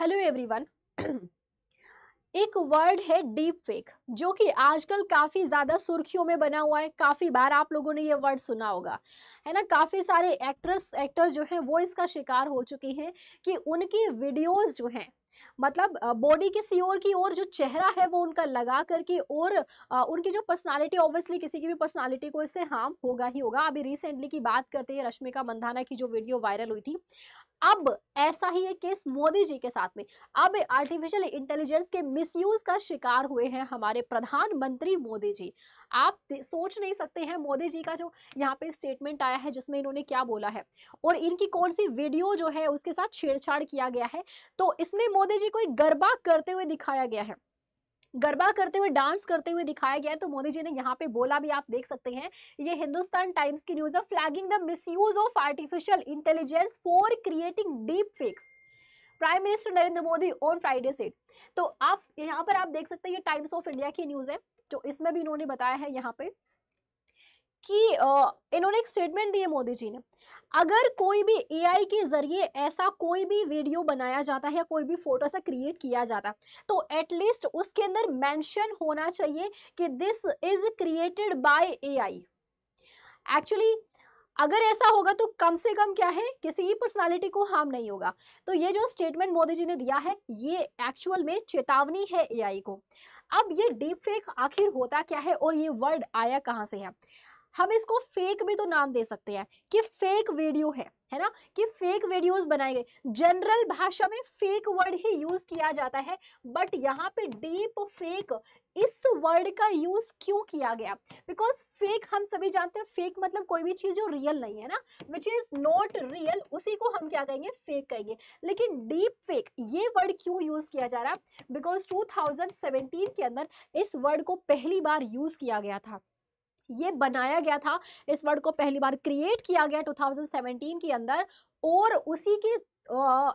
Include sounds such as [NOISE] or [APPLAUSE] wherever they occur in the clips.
hello everyone [CLEARS THROAT] एक word है deep fake जो कि आजकल काफ़ी ज़्यादा सुर्खियों में बना हुआ है काफ़ी बार आप लोगों ने ये वर्ड सुना होगा है ना काफ़ी सारे एक्ट्रेस एक्टर जो हैं वो इसका शिकार हो चुके हैं कि उनकी वीडियोस जो हैं मतलब बॉडी किसी और की और जो चेहरा है वो उनका लगा करके और उनकी जो पर्सनालिटी ऑब्वियसली किसी की भी पर्सनालिटी को इससे हार्म होगा ही होगा अभी रिसेंटली की बात करते हैं रश्मिका मंदाना की जो वीडियो वायरल हुई थी अब ऐसा ही एक केस मोदी जी के साथ में अब आर्टिफिशियल इंटेलिजेंस के मिसयूज का शिकार हुए हैं हमारे प्रधानमंत्री मोदी जी आप सोच नहीं सकते हैं मोदी जी का जो यहाँ पे स्टेटमेंट आया है जिसमें इन्होंने क्या बोला है और इनकी कौन सी वीडियो जो है उसके साथ छेड़छाड़ किया गया है तो इसमें मोदी जी को गरबा करते हुए दिखाया गया है गरबा करते हुए डांस करते हुए दिखाया गया है तो मोदी जी ने यहाँ पे बोला भी आप देख सकते हैं ये हिंदुस्तान टाइम्स की न्यूज है flagging the miss of artificial intelligence for creating deep fakes prime minister Narendra Modi on Friday said तो आप यहाँ पर आप देख सकते हैं ये टाइम्स ऑफ इंडिया की न्यूज है तो इसमें भी इन्होंने बताया है यहाँ पे कि इन्होंने एक स्टेटमेंट दी है मोदी जी ने अगर कोई भी एआई के ज़रिए ऐसा कोई भी वीडियो बनाया जाता है या कोई भी फोटो ऐसा क्रिएट किया जाता तो एटलीस्ट उसके अंदर मेंशन होना चाहिए कि this is created by AI actually अगर ऐसा होगा तो कम से कम क्या है किसी की पर्सनालिटी को हार्म नहीं होगा तो ये जो स्टेटमेंट मोदी जी ने दिया है ये एक्चुअल में चेतावनी है एआई को अब ये डीप फेक आखिर होता क्या है और ये वर्ड आया कहाँ से है हम इसको फेक भी तो नाम दे सकते हैं कि फेक वीडियो है है ना कि फेक वीडियोस बनाए गए जनरल भाषा में फेक वर्ड ही यूज किया जाता है बट यहाँ पे डीप फेक इस वर्ड का यूज क्यों किया गया बिकॉज फेक हम सभी जानते हैं फेक मतलब कोई भी चीज जो रियल नहीं है ना विच इज नॉट रियल उसी को हम क्या कहेंगे फेक कहेंगे लेकिन डीप फेक ये वर्ड क्यों यूज किया जा रहा बिकॉज 2017 के अंदर इस वर्ड को पहली बार यूज किया गया था ये बनाया गया था इस वर्ड को पहली बार क्रिएट किया गया 2017 के अंदर और उसी की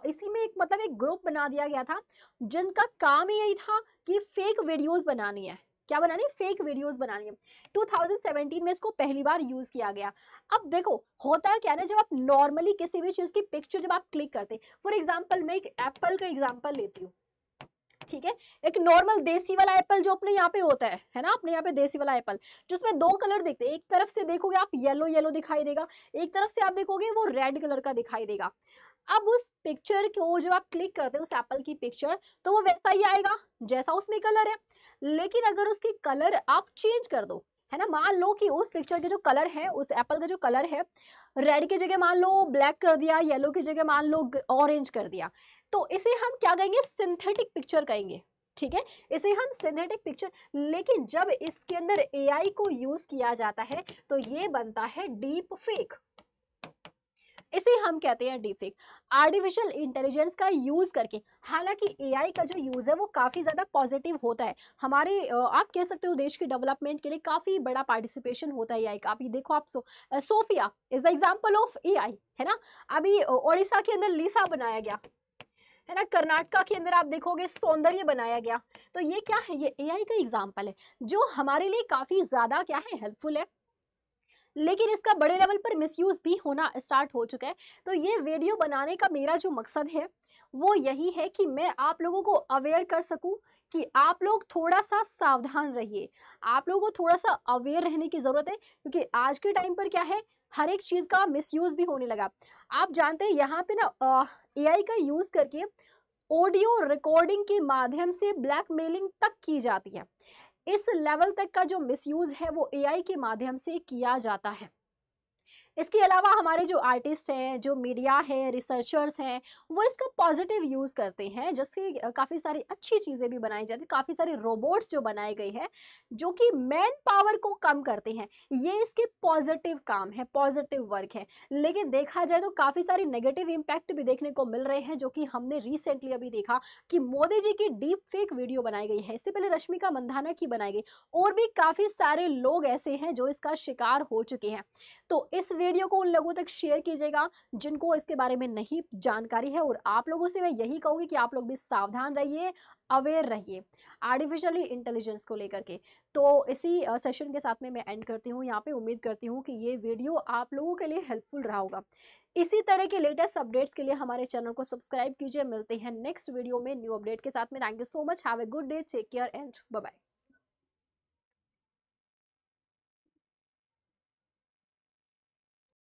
इसी में एक मतलब एक ग्रुप बना दिया गया था जिनका काम यही था कि फेक वीडियोस बनानी है क्या बनानी है फेक वीडियोस बनानी है 2017 में इसको पहली बार यूज किया गया अब देखो होता है क्या ना जब आप नॉर्मली किसी भी चीज़ की पिक्चर जब आप क्लिक करते फॉर एग्जाम्पल मैं एक एप्पल का एग्जाम्पल लेती हूँ ठीक है एक नॉर्मल देसी वाला एप्पल जो अपने यहाँ पे होता है है ना अपने यहाँ पे देसी वाला एप्पल जिसमें दो कलर देखते हैं एक तरफ से देखोगे आप येलो येलो दिखाई देगा एक तरफ से आप देखोगे वो रेड कलर का दिखाई देगा अब उस पिक्चर को जब आप क्लिक करते हैं उस एप्पल की पिक्चर तो वो वैसा ही आएगा जैसा उसमें कलर है लेकिन अगर उसकी कलर आप चेंज कर दो है ना मान लो कि उस पिक्चर के जो कलर है उस एप्पल का जो कलर है रेड की जगह मान लो ब्लैक कर दिया येलो की जगह मान लो ऑरेंज कर दिया तो इसे हम क्या कहेंगे सिंथेटिक पिक्चर कहेंगे ठीक है इसे हम सिंथेटिक पिक्चर लेकिन जब इसके अंदर एआई को यूज किया जाता है तो ये बनता है डीप फेक इसे हम कहते हैं डीफेक आर्टिफिशियल इंटेलिजेंस का यूज़ करके हालांकि एआई का जो यूज़ है वो काफ़ी ज़्यादा पॉजिटिव होता है हमारे आप कह सकते हो देश के डेवलपमेंट के लिए काफ़ी बड़ा पार्टिसिपेशन होता है एआई का आप ये देखो आप so Sophia is the example of AI है ना अभी ओडिशा के अंदर लीसा बनाया गया है ना कर्नाटका के अंदर आप देखोगे सौंदर्य बनाया गया तो ये क्या है ये एआई का एग्जाम्पल है जो हमारे लिए काफ़ी ज़्यादा क्या है हेल्पफुल है लेकिन इसका बड़े लेवल पर मिसयूज़ भी होना स्टार्ट हो चुका है तो ये वीडियो बनाने का मेरा जो मकसद है वो यही है कि मैं आप लोगों को अवेयर कर सकूं कि आप लोग थोड़ा सा सावधान रहिए आप लोगों को थोड़ा सा अवेयर रहने की ज़रूरत है क्योंकि आज के टाइम पर क्या है हर एक चीज़ का मिसयूज़ भी होने लगा आप जानते हैं यहाँ पे ना एआई का यूज़ करके ऑडियो रिकॉर्डिंग के माध्यम से ब्लैकमेलिंग तक की जाती है इस लेवल तक का जो मिसयूज़ है वो एआई के माध्यम से किया जाता है इसके अलावा हमारे जो आर्टिस्ट हैं जो मीडिया है रिसर्चर्स हैं वो इसका पॉजिटिव यूज़ करते हैं जिससे काफ़ी सारी अच्छी चीज़ें भी बनाई जाती काफ़ी सारे रोबोट्स जो बनाए गए हैं जो कि मैन पावर को कम करते हैं ये इसके पॉजिटिव काम है पॉजिटिव वर्क है लेकिन देखा जाए तो काफ़ी सारे नेगेटिव इम्पैक्ट भी देखने को मिल रहे हैं जो कि हमने रिसेंटली अभी देखा कि मोदी जी की डीप फेक वीडियो बनाई गई है इससे पहले रश्मिका मंधाना की बनाई गई और भी काफ़ी सारे लोग ऐसे हैं जो इसका शिकार हो चुके हैं तो इस वीडियो को उन लोगों तक शेयर कीजिएगा जिनको इसके बारे में नहीं जानकारी है और आप लोगों से मैं यही कहूँगी कि आप लोग भी सावधान रहिए अवेयर रहिए आर्टिफिशियली इंटेलिजेंस को लेकर के तो इसी सेशन के साथ में मैं एंड करती हूँ यहाँ पे उम्मीद करती हूँ कि ये वीडियो आप लोगों के लिए हेल्पफुल रहा होगा इसी तरह के लेटेस्ट अपडेट्स के लिए हमारे चैनल को सब्सक्राइब कीजिए मिलते हैं नेक्स्ट वीडियो में न्यू अपडेट के साथ में thank you so much have a good day take care and bye